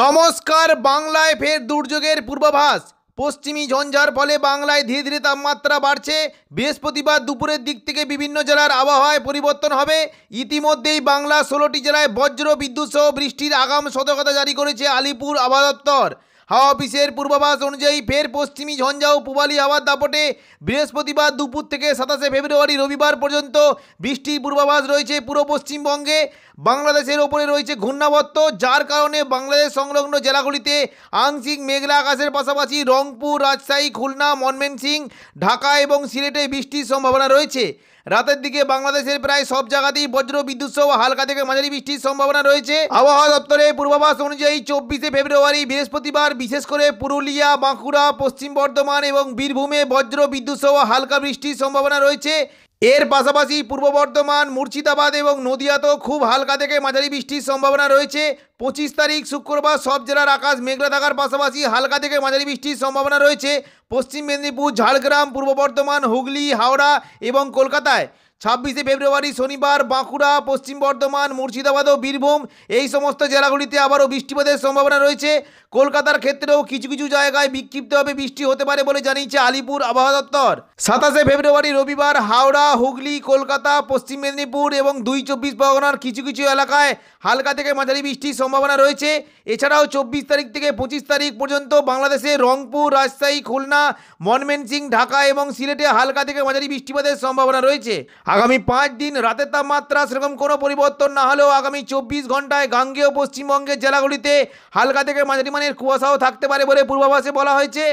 নমস্কার বাংলায় ফের দুর্যোগের পূর্বাভাস পশ্চিমী ঝঞ্ঝার ফলে বাংলায় ধীরে ধীরে তাপমাত্রা বাড়ছে বৃহস্পতিবার দুপুরের দিক থেকে বিভিন্ন জেলার আবহাওয়ায় পরিবর্তন হবে ইতিমধ্যেই বাংলা ষোলোটি জেলায় বজ্র বিদ্যুৎ সহ বৃষ্টির আগাম সতর্কতা জারি করেছে আলিপুর আবহাওয়া দপ্তর হাওয়া অফিসের পূর্বাভাস অনুযায়ী ফের পশ্চিমী ঝঞ্ঝা ও পূবালি হাওয়ার দাপটে বৃহস্পতিবার দুপুর থেকে সাতাশে ফেব্রুয়ারি রবিবার পর্যন্ত বৃষ্টির পূর্বাভাস রয়েছে পুরো পশ্চিমবঙ্গে বাংলাদেশের ওপরে রয়েছে ঘূর্ণাবর্ত যার কারণে বাংলাদেশ সংলগ্ন জেলাগুলিতে আংশিক মেঘলা আকাশের পাশাপাশি রংপুর রাজশাহী খুলনা মনমেনসিং ঢাকা এবং সিলেটে বৃষ্টির সম্ভাবনা রয়েছে রাতের দিকে বাংলাদেশের প্রায় সব জায়গাতেই বজ্র বিদ্যুৎ সহ হালকা থেকে মাঝারি বৃষ্টির সম্ভাবনা রয়েছে আবহাওয়া দপ্তরের পূর্বাভাস অনুযায়ী চব্বিশে ফেব্রুয়ারি বৃহস্পতিবার বিশেষ করে পুরুলিয়া বাঁকুড়া পশ্চিম বর্ধমান এবং বীরভূমে বজ্র বিদ্যুৎ সহ হালকা বৃষ্টির সম্ভাবনা রয়েছে এর পাশাপাশি পূর্ব বর্ধমান মুর্শিদাবাদ এবং নদিয়াতেও খুব হালকা থেকে মাঝারি বৃষ্টির সম্ভাবনা রয়েছে পঁচিশ তারিখ শুক্রবার সব জেলার আকাশ মেঘলা থাকার পাশাপাশি হালকা থেকে মাঝারি বৃষ্টির সম্ভাবনা রয়েছে পশ্চিম মেদিনীপুর ঝাড়গ্রাম পূর্ব বর্ধমান হুগলি হাওড়া এবং কলকাতায় ছাব্বিশে ফেব্রুয়ারি শনিবার বাঁকুড়া পশ্চিম বর্ধমান মুর্শিদাবাদ ও বীরভূম এই সমস্ত জেলাগুলিতে আবারও বৃষ্টিপাতের সম্ভাবনা রয়েছে কলকাতার ক্ষেত্রেও কিছু কিছু জায়গায় বিক্ষিপ্তভাবে বৃষ্টি হতে পারে বলে জানিয়েছে আলিপুর আবহাওয়া দপ্তর সাতাশে ফেব্রুয়ারি রবিবার হাওড়া হুগলি কলকাতা পশ্চিম মেদিনীপুর এবং দুই চব্বিশ পরগনার কিছু কিছু এলাকায় হালকা থেকে মাঝারি বৃষ্টির সম্ভাবনা রয়েছে এছাড়াও চব্বিশ তারিখ থেকে পঁচিশ তারিখ পর্যন্ত বাংলাদেশে রংপুর রাজশাহী খুলনা মনমেনসিং ঢাকা এবং সিলেটে হালকা থেকে মাঝারি বৃষ্টিপাতের সম্ভাবনা রয়েছে আগামী পাঁচ দিন রাতের তাপমাত্রা সেরকম কোনো পরিবর্তন না হলেও আগামী চব্বিশ ঘন্টায় গাঙ্গেয় পশ্চিমবঙ্গের জেলাগুলিতে হালকা থেকে মাঝারি মানের কুয়াশাও থাকতে পারে বলে পূর্বাভাসে বলা হয়েছে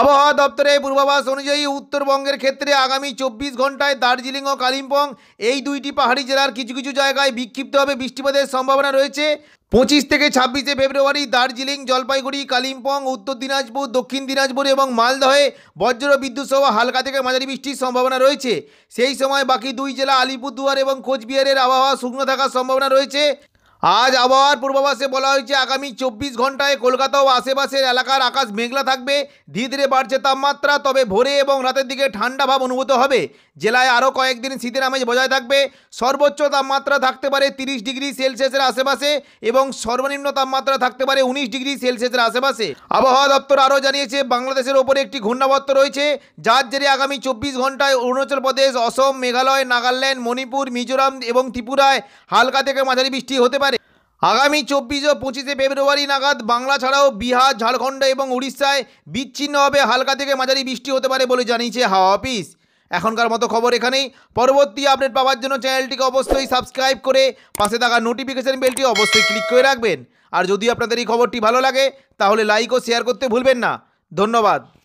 আবহাওয়া দপ্তরের পূর্বাভাস অনুযায়ী উত্তরবঙ্গের ক্ষেত্রে আগামী চব্বিশ ঘন্টায় দার্জিলিং ও কালিম্পং এই দুইটি পাহাড়ি জেলার কিছু কিছু জায়গায় বিক্ষিপ্তভাবে বৃষ্টিপাতের সম্ভাবনা রয়েছে পঁচিশ থেকে ছাব্বিশে ফেব্রুয়ারি দার্জিলিং জলপাইগুড়ি কালিম্পং উত্তর দিনাজপুর দক্ষিণ দিনাজপুর এবং মালদহে বজ্র বিদ্যুৎ সহ হালকা থেকে মাঝারি বৃষ্টির সম্ভাবনা রয়েছে সেই সময় বাকি দুই জেলা আলিপুরদুয়ার এবং কোচবিহারের আবহাওয়া শুকনো থাকার সম্ভাবনা রয়েছে আজ আবহাওয়ার পূর্বাভাসে বলা হয়েছে আগামী চব্বিশ ঘন্টায় কলকাতা ও আশেপাশের এলাকার আকাশ মেঘলা থাকবে ধীরে ধীরে বাড়ছে তাপমাত্রা তবে ভোরে এবং রাতের দিকে ঠান্ডা ভাব অনুভূত হবে জেলায় আরও কয়েকদিন শীতের আমেজ বজায় থাকবে সর্বোচ্চ তাপমাত্রা থাকতে পারে তিরিশ ডিগ্রি সেলসিয়াসের আশেপাশে এবং সর্বনিম্ন তাপমাত্রা থাকতে পারে উনিশ ডিগ্রি সেলসিয়াসের আশেপাশে আবহাওয়া দপ্তর আরও জানিয়েছে বাংলাদেশের ওপরে একটি ঘূর্ণাবর্ত রয়েছে যার জেরে আগামী চব্বিশ ঘন্টায় অরুণাচল প্রদেশ অসম মেঘালয় নাগাল্যান্ড মণিপুর মিজোরাম এবং ত্রিপুরায় হালকা থেকে মাঝারি বৃষ্টি হতে পারে আগামী চব্বিশ ও পঁচিশে ফেব্রুয়ারি নাগাদ বাংলা ছাড়াও বিহার ঝাড়খণ্ড এবং উড়িষ্যায় বিচ্ছিন্নভাবে হালকা থেকে মাঝারি বৃষ্টি হতে পারে বলে জানিয়েছে হাওয়া অফিস এখনকার মতো খবর এখানেই পরবর্তী আপডেট পাওয়ার জন্য চ্যানেলটিকে অবশ্যই সাবস্ক্রাইব করে পাশে থাকা নোটিফিকেশান বেলটি অবশ্যই ক্লিক করে রাখবেন আর যদি আপনাদের এই খবরটি ভালো লাগে তাহলে লাইক ও শেয়ার করতে ভুলবেন না ধন্যবাদ